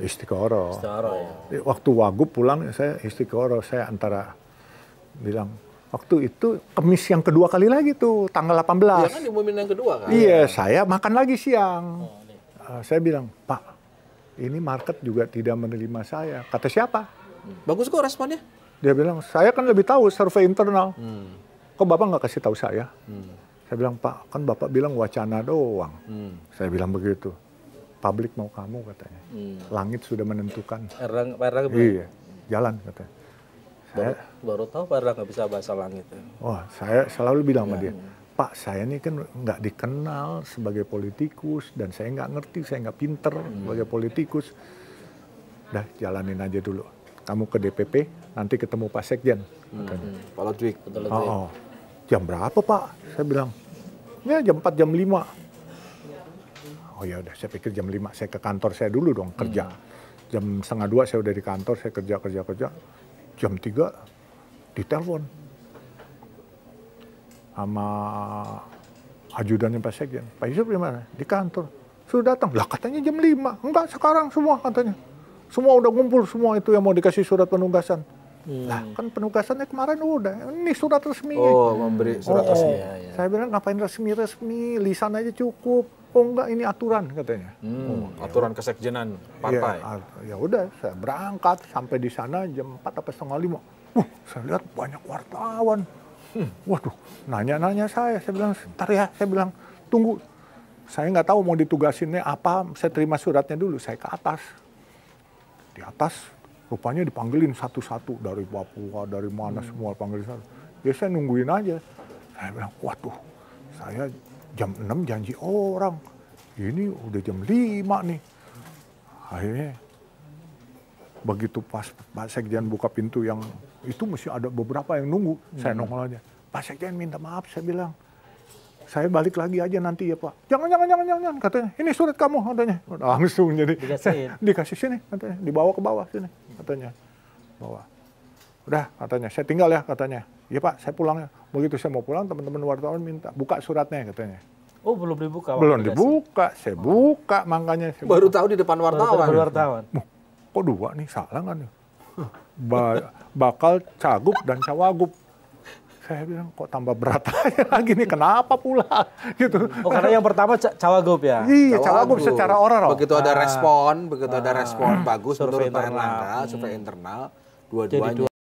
istiqoro. istiqoro ya. Waktu wagub pulang saya istiqoro saya antara bilang waktu itu kemis yang kedua kali lagi tuh tanggal 18. Iya kan diumumin yang kedua kan? Iya, saya makan lagi siang. Oh, eh, saya bilang, "Pak, ini market juga tidak menerima saya." Kata siapa? Hmm. Bagus kok responnya. Dia bilang, "Saya kan lebih tahu survei internal." Hmm. Kok Bapak nggak kasih tahu saya? Hmm. Saya bilang, "Pak, kan Bapak bilang wacana doang." Hmm. Saya bilang begitu publik mau kamu katanya. Hmm. Langit sudah menentukan. Erlang, Pak Erlang Iya, jalan katanya. saya, baru tahu Pak Erlang nggak bisa bahasa langit. Wah, ya? oh, saya selalu bilang ya. sama iya. dia, Pak saya ini kan nggak dikenal sebagai politikus dan saya nggak ngerti, saya nggak pinter hmm. sebagai politikus. Dah jalanin aja dulu. Kamu ke DPP, nanti ketemu Pak Sekjen. Hmm. Katanya. Pak Ludwig. Oh, oh. Jam berapa Pak? Saya bilang, ya jam 4, jam 5 oh ya udah saya pikir jam 5 saya ke kantor saya dulu dong kerja hmm. jam setengah dua saya udah di kantor saya kerja kerja kerja jam 3 ditelepon sama ajudannya Pak Sekjen Pak Yusuf di mana di kantor sudah datang lah katanya jam 5 enggak sekarang semua katanya semua udah ngumpul semua itu yang mau dikasih surat penugasan Hmm. Lah kan penugasannya kemarin udah, ini surat resmi. Oh, memberi surat oh, resmi. Oh. Ya, ya. Saya bilang ngapain resmi-resmi, lisan aja cukup. Oh enggak, ini aturan katanya. Hmm, oh, ya. aturan ya. kesekjenan partai. Ya, ya udah, saya berangkat sampai di sana jam 4 atau setengah lima. Uh, saya lihat banyak wartawan. Hmm. Waduh, nanya-nanya saya. Saya bilang, ntar ya, saya bilang, tunggu. Saya nggak tahu mau ditugasinnya apa, saya terima suratnya dulu. Saya ke atas. Di atas Rupanya dipanggilin satu-satu dari Papua, dari mana hmm. semua panggilin satu. Ya saya nungguin aja. Saya bilang, waduh, saya jam 6 janji orang. Ini udah jam 5 nih. Akhirnya begitu pas Pak Sekjen buka pintu yang itu mesti ada beberapa yang nunggu. Hmm. Saya nongol aja. Pak Sekjen minta maaf, saya bilang. Saya balik lagi aja nanti ya Pak. Jangan, jangan, jangan, jangan, jangan. Katanya, ini surat kamu katanya. Langsung jadi. Dikasih. dikasih sini, katanya. Dibawa ke bawah sini katanya bahwa udah katanya saya tinggal ya katanya iya pak saya pulang ya begitu saya mau pulang teman-teman wartawan minta buka suratnya katanya Oh belum dibuka. Belum iya, dibuka, saya saya buka makanya. Saya Baru buka. tahu di depan wartawan. Baru wartawan. kok dua nih salah kan? Ba bakal cagup dan cawagup saya bilang kok tambah berat aja lagi nih kenapa pula gitu oh karena yang pertama cawagup ya iya cawagup, secara oral begitu ada ah. respon begitu ada respon hmm. bagus menurut Pak Erlangga survei hmm. internal dua-duanya